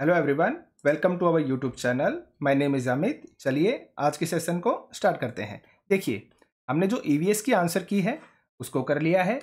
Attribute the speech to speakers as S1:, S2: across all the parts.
S1: Hello everyone welcome to our YouTube channel my name is Amit चलिए आज के session को स्टार्ट करते हैं देखिए हमने जो ई e की आंसर की है उसको कर लिया है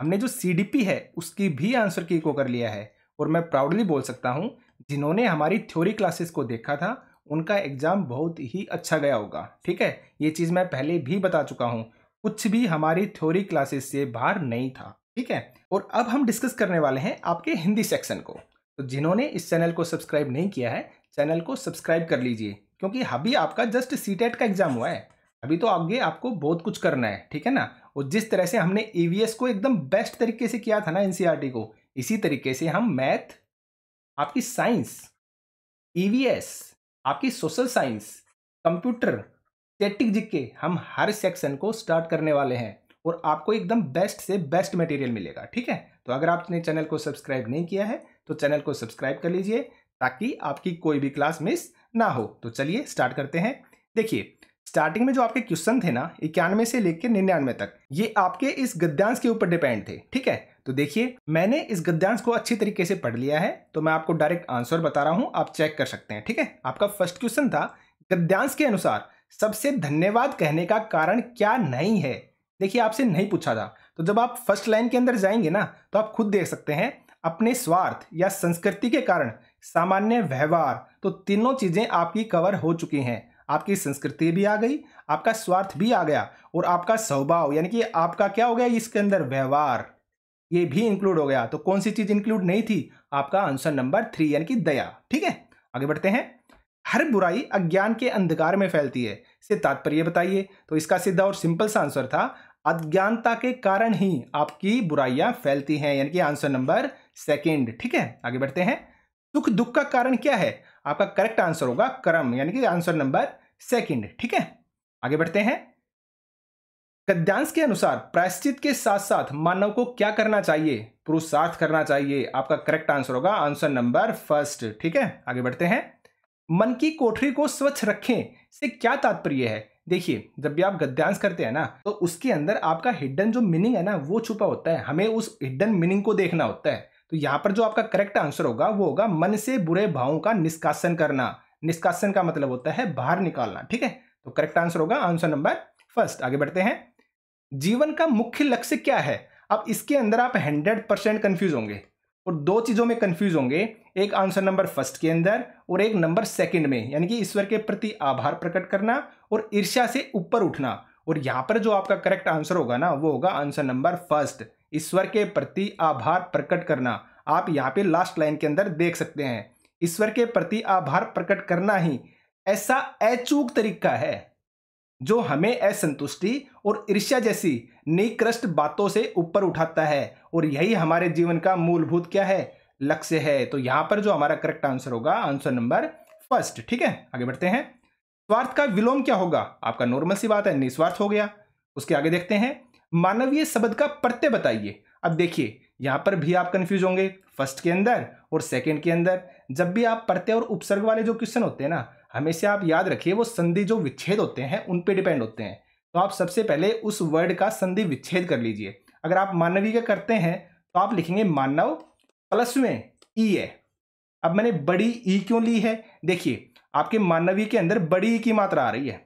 S1: हमने जो सी है उसकी भी आंसर की को कर लिया है और मैं प्राउडली बोल सकता हूँ जिन्होंने हमारी थ्योरी क्लासेस को देखा था उनका एग्ज़ाम बहुत ही अच्छा गया होगा ठीक है ये चीज़ मैं पहले भी बता चुका हूँ कुछ भी हमारी थ्योरी क्लासेस से बाहर नहीं था ठीक है और अब हम डिस्कस करने वाले हैं आपके हिंदी सेक्शन को तो जिन्होंने इस चैनल को सब्सक्राइब नहीं किया है चैनल को सब्सक्राइब कर लीजिए क्योंकि अभी आपका जस्ट सी e का एग्ज़ाम हुआ है अभी तो आगे आपको बहुत कुछ करना है ठीक है ना और जिस तरह से हमने ई को एकदम बेस्ट तरीके से किया था ना एन e को इसी तरीके से हम मैथ आपकी साइंस ई e आपकी सोशल साइंस कंप्यूटर स्टेटिक जिक्के हम हर सेक्शन को स्टार्ट करने वाले हैं और आपको एकदम बेस्ट से बेस्ट मटेरियल मिलेगा ठीक है तो अगर आपने चैनल को सब्सक्राइब नहीं किया है तो चैनल को सब्सक्राइब कर लीजिए ताकि आपकी कोई भी क्लास मिस ना हो तो चलिए स्टार्ट करते हैं देखिए स्टार्टिंग में जो आपके क्वेश्चन थे ना इक्यानवे से लेकर निन्यानवे तक ये आपके इस गद्यांश के ऊपर डिपेंड थे ठीक है तो देखिए मैंने इस गद्यांश को अच्छी तरीके से पढ़ लिया है तो मैं आपको डायरेक्ट आंसर बता रहा हूं आप चेक कर सकते हैं ठीक है आपका फर्स्ट क्वेश्चन था गद्यांश के अनुसार सबसे धन्यवाद कहने का कारण क्या नहीं है देखिए आपसे नहीं पूछा था तो जब आप फर्स्ट लाइन के अंदर जाएंगे ना तो आप खुद देख सकते हैं अपने स्वार्थ या संस्कृति के कारण सामान्य व्यवहार तो तीनों चीज़ें आपकी कवर हो चुकी हैं आपकी संस्कृति भी आ गई आपका स्वार्थ भी आ गया और आपका स्वभाव यानी कि आपका क्या हो गया इसके अंदर व्यवहार ये भी इंक्लूड हो गया तो कौन सी चीज़ इंक्लूड नहीं थी आपका आंसर नंबर थ्री यानी कि दया ठीक है आगे बढ़ते हैं हर बुराई अज्ञान के अंधकार में फैलती है इसे तात्पर्य बताइए तो इसका सीधा और सिंपल सा आंसर था अज्ञानता के कारण ही आपकी बुराइयां फैलती हैं यानी कि आंसर नंबर सेकेंड ठीक है आगे बढ़ते हैं सुख दुख का कारण क्या है आपका करेक्ट आंसर होगा कर्म यानी कि आंसर नंबर सेकेंड ठीक है आगे बढ़ते हैं गद्यांश के अनुसार प्रायश्चित के साथ साथ मानव को क्या करना चाहिए पुरुषार्थ करना चाहिए आपका करेक्ट आंसर होगा आंसर नंबर फर्स्ट ठीक है आगे बढ़ते हैं मन की कोठरी को स्वच्छ रखें से क्या तात्पर्य है देखिए जब भी आप गद्यांश करते हैं ना तो उसके अंदर आपका हिडन जो मीनिंग है ना वो छुपा होता है हमें उस हिडन मीनिंग को देखना होता है तो यहां पर जो आपका करेक्ट आंसर होगा वो होगा मन से बुरे भावों का निष्कासन करना निष्कासन का मतलब होता है बाहर निकालना ठीक है तो करेक्ट आंसर होगा आंसर नंबर फर्स्ट आगे बढ़ते हैं जीवन का मुख्य लक्ष्य क्या है अब इसके अंदर आप हंड्रेड परसेंट कन्फ्यूज होंगे और दो चीज़ों में कंफ्यूज होंगे एक आंसर नंबर फर्स्ट के अंदर और एक नंबर सेकंड में यानी कि ईश्वर के प्रति आभार प्रकट करना और ईर्ष्या से ऊपर उठना और यहां पर जो आपका करेक्ट आंसर होगा ना वो होगा आंसर नंबर फर्स्ट ईश्वर के प्रति आभार प्रकट करना आप यहाँ पे लास्ट लाइन के अंदर देख सकते हैं ईश्वर के प्रति आभार प्रकट करना ही ऐसा अचूक तरीका है जो हमें असंतुष्टि और ईर्ष्या जैसी निकृष्ट बातों से ऊपर उठाता है और यही हमारे जीवन का मूलभूत क्या है लक्ष्य है तो यहां पर जो हमारा करेक्ट आंसर होगा आंसर नंबर फर्स्ट ठीक है आगे बढ़ते हैं स्वार्थ का विलोम क्या होगा आपका नॉर्मल सी बात है निस्वार्थ हो गया उसके आगे देखते हैं मानवीय शब्द का प्रत्यय बताइए अब देखिए यहाँ पर भी आप कंफ्यूज होंगे फर्स्ट के अंदर और सेकंड के अंदर जब भी आप प्रत्यय और उपसर्ग वाले जो क्वेश्चन होते हैं ना हमेशा आप याद रखिए वो संधि जो विच्छेद होते हैं उन पर डिपेंड होते हैं तो आप सबसे पहले उस वर्ड का संधि विच्छेद कर लीजिए अगर आप मानवीय करते हैं तो आप लिखेंगे मानव प्लस में ई e है अब मैंने बड़ी ई e क्यों ली है देखिए आपके मानवीय के अंदर बड़ी ई e की मात्रा आ रही है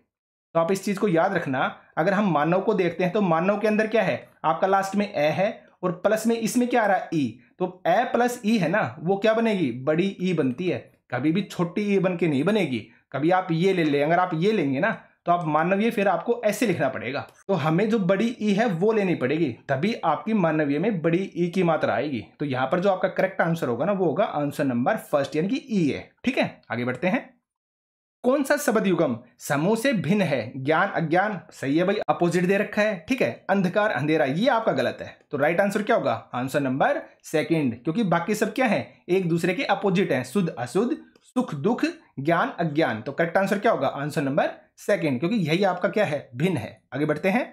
S1: तो आप इस चीज़ को याद रखना अगर हम मानव को देखते हैं तो मानव के अंदर क्या है आपका लास्ट में ए है और प्लस में इसमें क्या आ रहा है ई e. तो ए प्लस ई e है ना वो क्या बनेगी बड़ी ई e बनती है कभी भी छोटी ई बन के नहीं बनेगी कभी आप ये ले लें अगर आप ये लेंगे ना तो आप मानवीय फिर आपको ऐसे लिखना पड़ेगा तो हमें जो बड़ी ई है वो लेनी पड़ेगी तभी आपकी मानवीय में बड़ी ई की मात्रा आएगी तो यहाँ पर जो आपका करेक्ट आंसर होगा ना वो होगा आंसर नंबर फर्स्ट यानी कि ई है ठीक है आगे बढ़ते हैं कौन सा शब्द युगम समूह से भिन्न है ज्ञान अज्ञान सही है भाई अपोजिट दे रखा है ठीक है अंधकार अंधेरा ये आपका गलत है तो राइट आंसर क्या होगा आंसर नंबर सेकंड क्योंकि बाकी सब क्या है एक दूसरे के अपोजिट हैं शुद्ध अशुद्ध सुख दुख ज्ञान अज्ञान तो करेक्ट आंसर क्या होगा आंसर नंबर सेकेंड क्योंकि यही आपका क्या है भिन्न है आगे बढ़ते हैं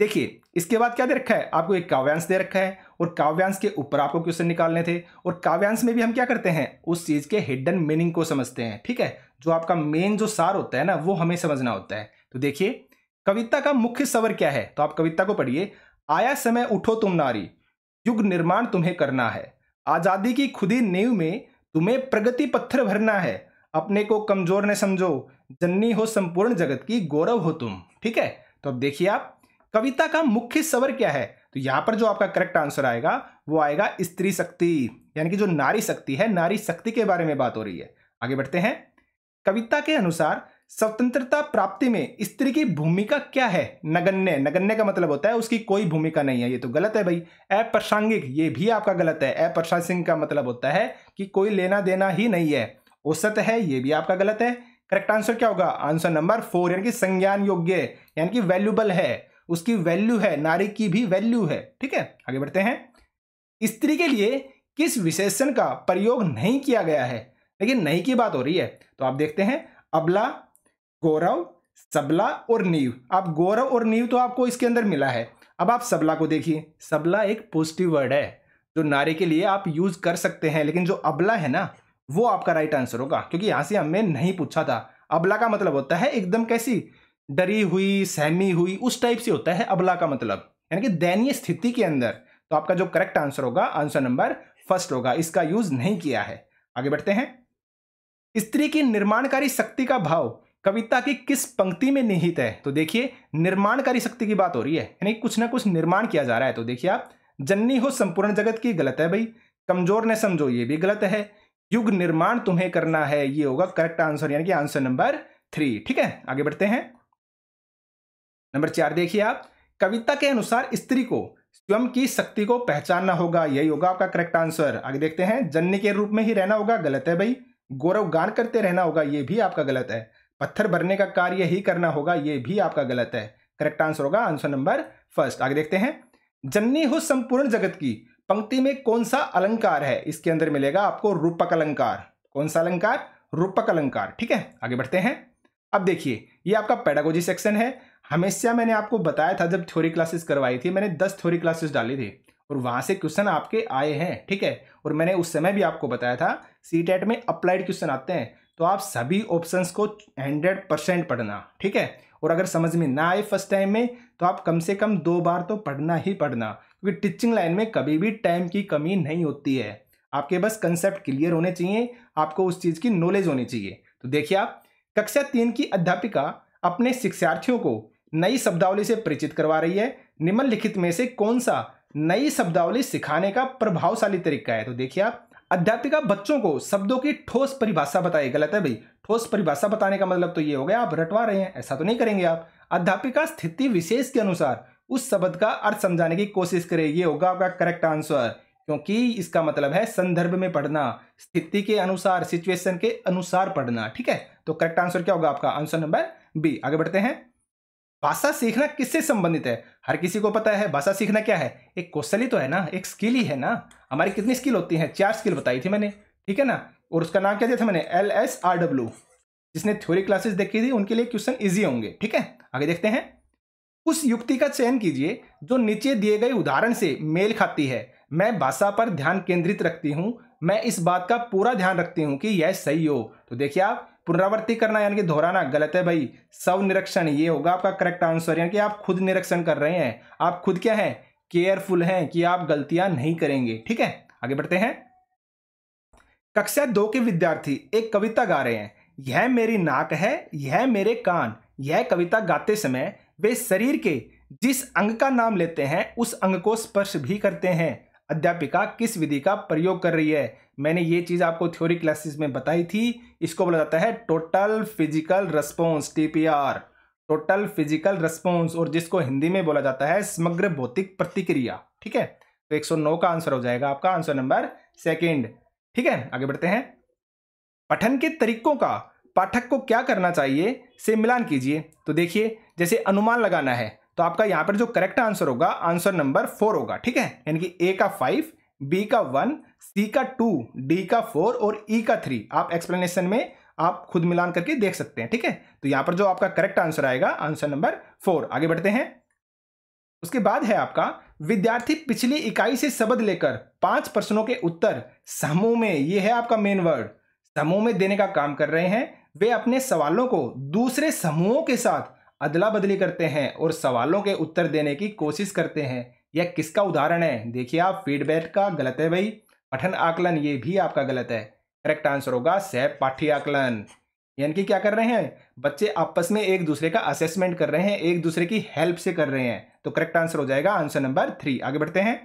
S1: देखिए इसके बाद क्या दे रखा है आपको एक काव्यांश दे रखा है और काव्यांश के ऊपर आपको क्वेश्चन निकालने थे और काव्यांश में भी हम क्या करते हैं उस चीज़ के हिडन मीनिंग को समझते हैं ठीक है जो आपका मेन जो सार होता है ना वो हमें समझना होता है तो देखिए कविता का मुख्य सवर क्या है तो आप कविता को पढ़िए आया समय उठो तुम नारी युग निर्माण तुम्हें करना है आज़ादी की खुदी नींव में तुम्हें प्रगति पत्थर भरना है अपने को कमजोर न समझो जन्नी हो संपूर्ण जगत की गौरव हो तुम ठीक है तो अब देखिए आप कविता का मुख्य सवर क्या है तो यहां पर जो आपका करेक्ट आंसर आएगा वो आएगा स्त्री शक्ति यानी कि जो नारी शक्ति है नारी शक्ति के बारे में बात हो रही है आगे बढ़ते हैं कविता के अनुसार स्वतंत्रता प्राप्ति में स्त्री की भूमिका क्या है नगण्य नगण्य का मतलब होता है उसकी कोई भूमिका नहीं है ये तो गलत है भाई अप्रासंगिक ये भी आपका गलत है अप्रासंगिक का मतलब होता है कि कोई लेना देना ही नहीं है औसत है ये भी आपका गलत है करेक्ट आंसर क्या होगा आंसर नंबर फोर यानी कि संज्ञान योग्य यानी कि वैल्यूबल है उसकी वैल्यू है नारी की भी वैल्यू है ठीक है आगे बढ़ते हैं स्त्री के लिए किस विशेषण का प्रयोग नहीं किया गया है लेकिन नहीं की बात हो रही है तो आप देखते हैं अबला गौरव सबला और नीव आप गौरव और नीव तो आपको इसके अंदर मिला है अब आप सबला को देखिए सबला एक पॉजिटिव वर्ड है जो नारी के लिए आप यूज कर सकते हैं लेकिन जो अबला है ना वो आपका राइट आंसर होगा क्योंकि यहां से हमने नहीं पूछा था अबला का मतलब होता है एकदम कैसी डरी हुई सहमी हुई उस टाइप से होता है अबला का मतलब यानी कि दैनीय स्थिति के अंदर तो आपका जो करेक्ट आंसर होगा आंसर नंबर फर्स्ट होगा इसका यूज नहीं किया है आगे बढ़ते हैं स्त्री की निर्माणकारी शक्ति का भाव कविता की किस पंक्ति में निहित है तो देखिए निर्माणकारी शक्ति की बात हो रही है यानी कुछ ना कुछ निर्माण किया जा रहा है तो देखिए आप जन्नी हो संपूर्ण जगत की गलत है भाई कमजोर ने समझो ये भी गलत है युग निर्माण तुम्हें करना है ये होगा करेक्ट आंसर यानी कि आंसर नंबर थ्री ठीक है आगे बढ़ते हैं नंबर चार देखिए आप कविता के अनुसार स्त्री को स्वयं की शक्ति को पहचानना होगा यही होगा आपका करेक्ट आंसर आगे देखते हैं जन्य के रूप में ही रहना होगा गलत है भाई गौरव गान करते रहना होगा ये भी आपका गलत है पत्थर भरने का कार्य ही करना होगा ये भी आपका गलत है करेक्ट आंसर होगा आंसर नंबर फर्स्ट आगे देखते हैं जन्नी हो संपूर्ण जगत की पंक्ति में कौन सा अलंकार है इसके अंदर मिलेगा आपको रूपक अलंकार कौन सा अलंकार रूपक अलंकार ठीक है आगे बढ़ते हैं अब देखिए ये आपका पेडागोजी सेक्शन है हमेशा मैंने आपको बताया था जब थ्योरी क्लासेस करवाई थी मैंने दस थ्योरी क्लासेस डाली थी और वहाँ से क्वेश्चन आपके आए हैं ठीक है और मैंने उस समय भी आपको बताया था सी टेट e में अप्लाइड क्वेश्चन आते हैं तो आप सभी ऑप्शंस को हंड्रेड परसेंट पढ़ना ठीक है और अगर समझ में ना आए फर्स्ट टाइम में तो आप कम से कम दो बार तो पढ़ना ही पढ़ना क्योंकि टीचिंग लाइन में कभी भी टाइम की कमी नहीं होती है आपके बस कंसेप्ट क्लियर होने चाहिए आपको उस चीज़ की नॉलेज होनी चाहिए तो देखिए आप कक्षा तीन की अध्यापिका अपने शिक्षार्थियों को नई शब्दावली से परिचित करवा रही है निम्नलिखित में से कौन सा नई शब्दावली सिखाने का प्रभावशाली तरीका है तो देखिए आप अध्यापिका बच्चों को शब्दों की ठोस परिभाषा बताए गलत है भाई ठोस परिभाषा बताने का मतलब तो ये हो गया आप रटवा रहे हैं ऐसा तो नहीं करेंगे आप अध्यापिका स्थिति विशेष के अनुसार उस शब्द का अर्थ समझाने की कोशिश करें ये होगा आपका करेक्ट आंसर क्योंकि इसका मतलब है संदर्भ में पढ़ना स्थिति के अनुसार सिचुएशन के अनुसार पढ़ना ठीक है तो करेक्ट आंसर क्या होगा आपका आंसर नंबर बी आगे बढ़ते हैं भाषा सीखना किससे संबंधित है हर किसी को पता है भाषा सीखना क्या है एक कौशल ही तो है ना एक स्किल ही है ना हमारी कितनी स्किल होती है चार स्किल बताई थी मैंने ठीक है ना और उसका नाम क्या दिया था मैंने एल एस आर डब्ल्यू जिसने थ्योरी क्लासेस देखी थी उनके लिए क्वेश्चन ईजी होंगे ठीक है आगे देखते हैं उस युक्ति का चयन कीजिए जो नीचे दिए गए उदाहरण से मेल खाती है मैं भाषा पर ध्यान केंद्रित रखती हूँ मैं इस बात का पूरा ध्यान रखती हूँ कि यह सही हो तो देखिए आप पुनरावृत्ति करना यानी कि दोहराना गलत है भाई सव निरीक्षण ये होगा आपका करेक्ट आंसर यानी कि आप खुद निरीक्षण कर रहे हैं आप खुद क्या है केयरफुल हैं कि आप गलतियां नहीं करेंगे ठीक है आगे बढ़ते हैं कक्षा दो के विद्यार्थी एक कविता गा रहे हैं यह मेरी नाक है यह मेरे कान यह कविता गाते समय वे शरीर के जिस अंग का नाम लेते हैं उस अंग को स्पर्श भी करते हैं अध्यापिका किस विधि का प्रयोग कर रही है मैंने ये चीज़ आपको थ्योरी क्लासेस में बताई थी इसको बोला जाता है total physical response TPR total physical response और जिसको हिंदी में बोला जाता है समग्र भौतिक प्रतिक्रिया ठीक है तो 109 का आंसर हो जाएगा आपका आंसर नंबर सेकेंड ठीक है आगे बढ़ते हैं पठन के तरीकों का पाठक को क्या करना चाहिए से मिलान कीजिए तो देखिए जैसे अनुमान लगाना है तो आपका यहां पर जो करेक्ट आंसर होगा आंसर नंबर फोर होगा ठीक है यानी कि ए का फाइव बी का वन सी का टू डी का फोर और ई e का थ्री आप एक्सप्लेनेशन में आप खुद मिलान करके देख सकते हैं ठीक है तो यहां पर जो आपका करेक्ट आंसर आएगा आंसर नंबर फोर आगे बढ़ते हैं उसके बाद है आपका विद्यार्थी पिछली इकाई से शब्द लेकर पांच प्रश्नों के उत्तर समूह में ये है आपका मेन वर्ड समूह में देने का काम कर रहे हैं वे अपने सवालों को दूसरे समूहों के साथ अदला बदली करते हैं और सवालों के उत्तर देने की कोशिश करते हैं यह किसका उदाहरण है देखिए आप फीडबैक का गलत है भाई पठन आकलन ये भी आपका गलत है करेक्ट आंसर होगा सह पाठ्य आकलन यानी कि क्या कर रहे हैं बच्चे आपस में एक दूसरे का असेसमेंट कर रहे हैं एक दूसरे की हेल्प से कर रहे हैं तो करेक्ट आंसर हो जाएगा आंसर नंबर थ्री आगे बढ़ते हैं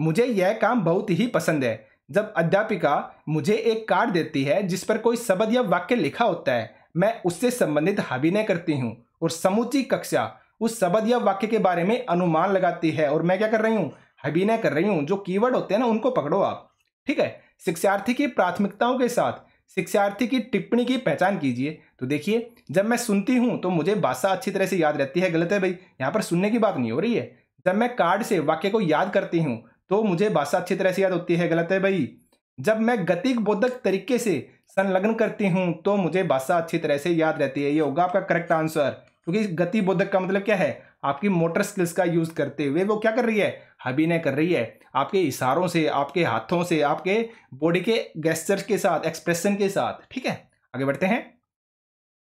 S1: मुझे यह काम बहुत ही पसंद है जब अध्यापिका मुझे एक कार्ड देती है जिस पर कोई शब्द या वाक्य लिखा होता है मैं उससे संबंधित हाबीने करती हूँ और समूची कक्षा उस शब्द या वाक्य के बारे में अनुमान लगाती है और मैं क्या कर रही हूँ अभिनय कर रही हूँ जो कीवर्ड होते हैं ना उनको पकड़ो आप ठीक है शिक्षार्थी की प्राथमिकताओं के साथ शिक्षार्थी की टिप्पणी की पहचान कीजिए तो देखिए जब मैं सुनती हूँ तो मुझे भाषा अच्छी तरह से याद रहती है गलत है भाई यहाँ पर सुनने की बात नहीं हो रही है जब मैं कार्ड से वाक्य को याद करती हूँ तो मुझे भाषा अच्छी तरह से याद होती है गलत है भाई जब मैं गतिक बोधक तरीके से संलग्न करती हूँ तो मुझे भाषा अच्छी तरह से याद रहती है ये होगा आपका करेक्ट आंसर क्योंकि गति बोधक का मतलब क्या है आपकी मोटर स्किल्स का यूज़ करते हुए वो क्या कर रही है अभिनय कर रही है आपके इशारों से आपके हाथों से आपके बॉडी के गेस्टर्स के साथ एक्सप्रेशन के साथ ठीक है आगे बढ़ते हैं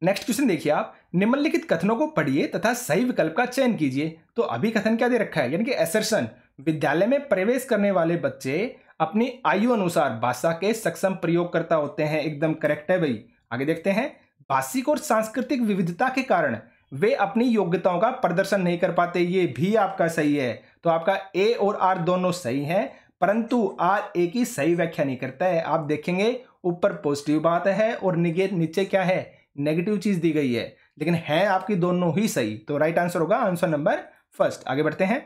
S1: नेक्स्ट क्वेश्चन देखिए आप निम्नलिखित कथनों को पढ़िए तथा सही विकल्प का चयन कीजिए तो अभी कथन क्या दे रखा है यानी कि एसर्सन विद्यालय में प्रवेश करने वाले बच्चे अपनी आयु अनुसार भाषा के सक्षम प्रयोग करता होते हैं एकदम करेक्ट है भाई आगे देखते हैं भाषिक और सांस्कृतिक विविधता के कारण वे अपनी योग्यताओं का प्रदर्शन नहीं कर पाते ये भी आपका सही है तो आपका ए और आर दोनों सही हैं परंतु आर ए की सही व्याख्या नहीं करता है आप देखेंगे ऊपर पॉजिटिव बात है और निगे नीचे क्या है नेगेटिव चीज दी गई है लेकिन है आपकी दोनों ही सही तो राइट आंसर होगा आंसर नंबर फर्स्ट आगे बढ़ते हैं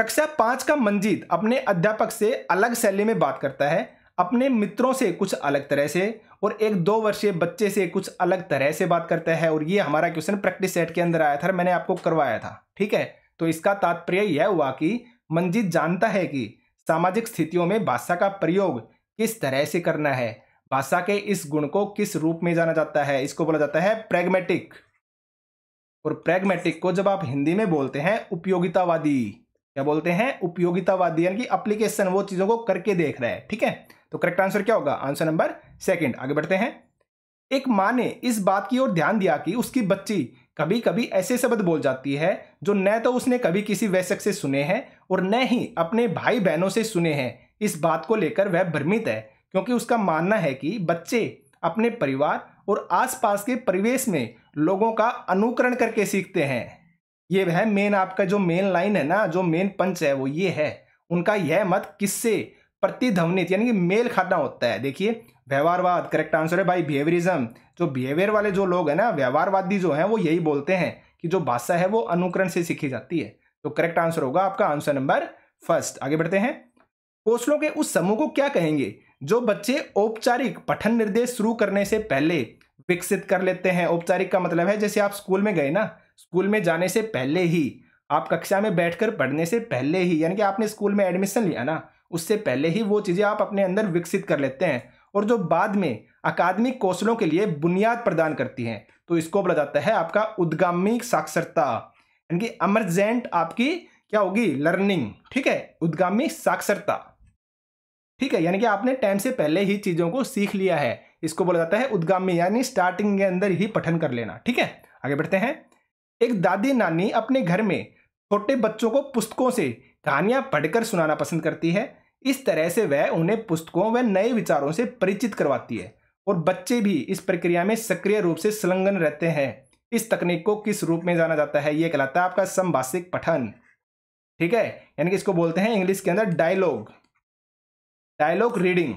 S1: कक्षा पांच का मंजीत अपने अध्यापक से अलग शैली में बात करता है अपने मित्रों से कुछ अलग तरह से और एक दो वर्षीय बच्चे से कुछ अलग तरह से बात करता है और ये हमारा क्वेश्चन प्रैक्टिस सेट के अंदर आया था मैंने आपको करवाया था ठीक है तो इसका तात्पर्य यह हुआ कि मंजीत जानता है कि सामाजिक स्थितियों में भाषा का प्रयोग किस तरह से करना है भाषा के इस गुण को किस रूप में जाना जाता है इसको बोला जाता है प्रेगमेटिक और प्रेगमेटिक को जब आप हिंदी में बोलते हैं उपयोगितावादी क्या बोलते हैं उपयोगितावादी यानी कि अप्लीकेशन वो चीज़ों को करके देख रहा है ठीक है तो करेक्ट आंसर क्या होगा आंसर नंबर सेकेंड आगे बढ़ते हैं एक माँ ने इस बात की ओर ध्यान दिया कि उसकी बच्ची कभी कभी ऐसे शब्द बोल जाती है जो न तो उसने कभी किसी वयस्क से सुने हैं और न ही अपने भाई बहनों से सुने हैं इस बात को लेकर वह भ्रमित है क्योंकि उसका मानना है कि बच्चे अपने परिवार और आसपास के परिवेश में लोगों का अनुकरण करके सीखते हैं ये वह मेन आपका जो मेन लाइन है ना जो मेन पंच है वो ये है उनका यह मत किससे प्रतिध्वनित यानी कि मेल खाना होता है देखिए व्यवहारवाद करेक्ट आंसर है भाई बिहेवियरिज्म जो बिहेवियर वाले जो लोग हैं ना व्यवहारवादी जो हैं वो यही बोलते हैं कि जो भाषा है वो अनुकरण से सीखी जाती है तो करेक्ट आंसर होगा आपका आंसर नंबर फर्स्ट आगे बढ़ते हैं कोसलों के उस समूह को क्या कहेंगे जो बच्चे औपचारिक पठन निर्देश शुरू करने से पहले विकसित कर लेते हैं औपचारिक का मतलब है जैसे आप स्कूल में गए ना स्कूल में जाने से पहले ही आप कक्षा में बैठकर पढ़ने से पहले ही यानी कि आपने स्कूल में एडमिशन लिया ना उससे पहले ही वो चीज़ें आप अपने अंदर विकसित कर लेते हैं और जो बाद में अकादमिक कौशलों के लिए बुनियाद प्रदान करती हैं तो इसको बोला जाता है आपका उद्गामी साक्षरता यानी कि अमरजेंट आपकी क्या होगी लर्निंग ठीक है उद्गामी साक्षरता ठीक है यानी कि आपने टाइम से पहले ही चीज़ों को सीख लिया है इसको बोला जाता है उद्गामी यानी स्टार्टिंग के अंदर ही पठन कर लेना ठीक है आगे बढ़ते हैं एक दादी नानी अपने घर में छोटे बच्चों को पुस्तकों से कहानियां पढ़कर सुनाना पसंद करती है इस तरह से वह उन्हें पुस्तकों व नए विचारों से परिचित करवाती है और बच्चे भी इस प्रक्रिया में सक्रिय रूप से संलग्न रहते हैं इस तकनीक को किस रूप में जाना जाता है यह कहलाता है आपका संभाषिक पठन ठीक है यानी कि इसको बोलते हैं इंग्लिश के अंदर डायलॉग डायलॉग रीडिंग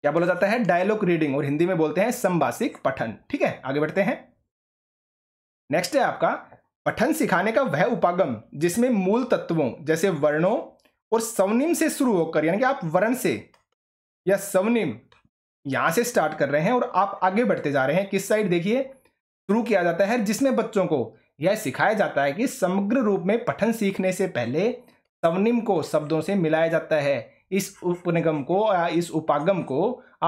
S1: क्या बोला जाता है डायलॉग रीडिंग और हिंदी में बोलते हैं संभाषिक पठन ठीक है आगे बढ़ते हैं नेक्स्ट है आपका पठन सिखाने का वह उपागम जिसमें मूल तत्वों जैसे वर्णों और स्वनिम से शुरू होकर यानी कि आप वर्ण से या सवनिम यहां से स्टार्ट कर रहे हैं और आप आगे बढ़ते जा रहे हैं किस साइड देखिए शुरू किया जाता है जिसमें बच्चों को यह सिखाया जाता है कि समग्र रूप में पठन सीखने से पहले स्वनिम को शब्दों से मिलाया जाता है इस उपनिगम को या इस उपागम को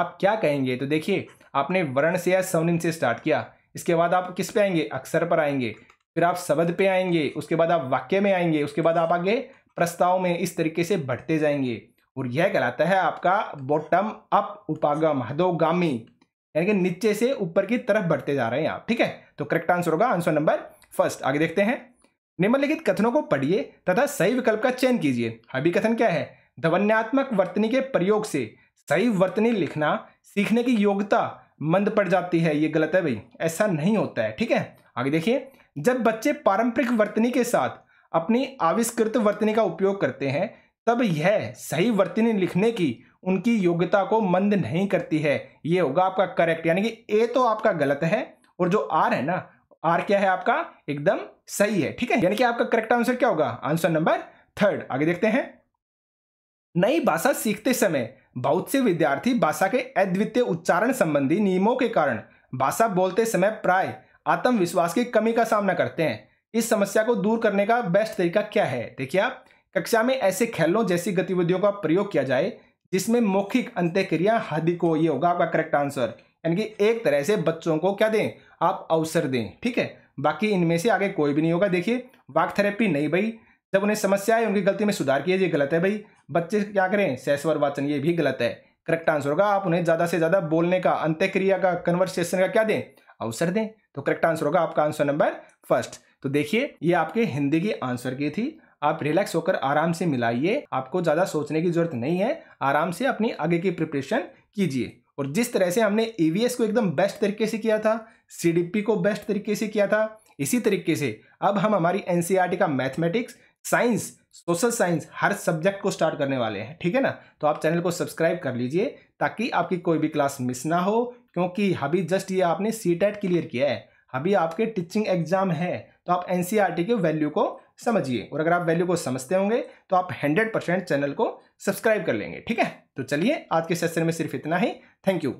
S1: आप क्या कहेंगे तो देखिए आपने वर्ण से या स्वनिम से स्टार्ट किया इसके बाद आप किस पे आएंगे अक्षर पर आएंगे फिर आप शब्द पे आएंगे उसके बाद आप वाक्य में आएंगे उसके बाद आप आगे प्रस्ताव में इस तरीके से बढ़ते जाएंगे और यह कहलाता है आपका बॉटम अप उपागम हदोगामी यानी कि नीचे से ऊपर की तरफ बढ़ते जा रहे हैं आप ठीक है तो करेक्ट आंसर होगा आंसर नंबर फर्स्ट आगे देखते हैं निम्नलिखित कथनों को पढ़िए तथा सही विकल्प का चयन कीजिए अभी कथन क्या है धवन्यात्मक वर्तनी के प्रयोग से सही वर्तनी लिखना सीखने की योग्यता मंद पड़ जाती है ये गलत है भाई ऐसा नहीं होता है ठीक है आगे देखिए जब बच्चे पारंपरिक वर्तनी के साथ अपनी आविष्कृत वर्तनी का उपयोग करते हैं तब यह सही वर्तनी लिखने की उनकी योग्यता को मंद नहीं करती है ये होगा आपका करेक्ट यानी कि ए तो आपका गलत है और जो आर है ना आर क्या है आपका एकदम सही है ठीक है यानी कि आपका करेक्ट आंसर क्या होगा आंसर नंबर थर्ड आगे देखते हैं नई भाषा सीखते समय बहुत से विद्यार्थी भाषा के अद्वितीय उच्चारण संबंधी नियमों के कारण भाषा बोलते समय प्राय आत्मविश्वास की कमी का सामना करते हैं इस समस्या को दूर करने का बेस्ट तरीका क्या है देखिए आप कक्षा में ऐसे खेलों जैसी गतिविधियों का प्रयोग किया जाए जिसमें मौखिक अंत्यक्रिया आदि को ये होगा आपका करेक्ट आंसर यानी कि एक तरह से बच्चों को क्या दें आप अवसर दें ठीक है बाकी इनमें से आगे कोई भी नहीं होगा देखिए वाक थेरेपी नहीं भाई जब उन्हें समस्या आए उनकी गलती में सुधार किया ये गलत है भाई बच्चे क्या करें सहस्वर वाचन ये भी गलत है करेक्ट आंसर होगा आप उन्हें ज़्यादा से ज़्यादा बोलने का अंत्यक्रिया का कन्वर्सेशन का क्या दें अवसर दें तो करेक्ट आंसर होगा आपका आंसर नंबर फर्स्ट तो देखिए ये आपके हिंदी की आंसर की थी आप रिलैक्स होकर आराम से मिलाइए आपको ज़्यादा सोचने की ज़रूरत नहीं है आराम से अपनी आगे की प्रिपरेशन कीजिए और जिस तरह से हमने ई e को एकदम बेस्ट तरीके से किया था सी को बेस्ट तरीके से किया था इसी तरीके से अब हम हमारी एन e का मैथमेटिक्स साइंस सोशल साइंस हर सब्जेक्ट को स्टार्ट करने वाले हैं ठीक है ना तो आप चैनल को सब्सक्राइब कर लीजिए ताकि आपकी कोई भी क्लास मिस ना हो क्योंकि अभी जस्ट ये आपने सी क्लियर e किया है अभी आपके टीचिंग एग्जाम है तो आप एन e के वैल्यू को समझिए और अगर आप वैल्यू को समझते होंगे तो आप 100 परसेंट चैनल को सब्सक्राइब कर लेंगे ठीक है तो चलिए आज के सेशन में सिर्फ इतना ही थैंक यू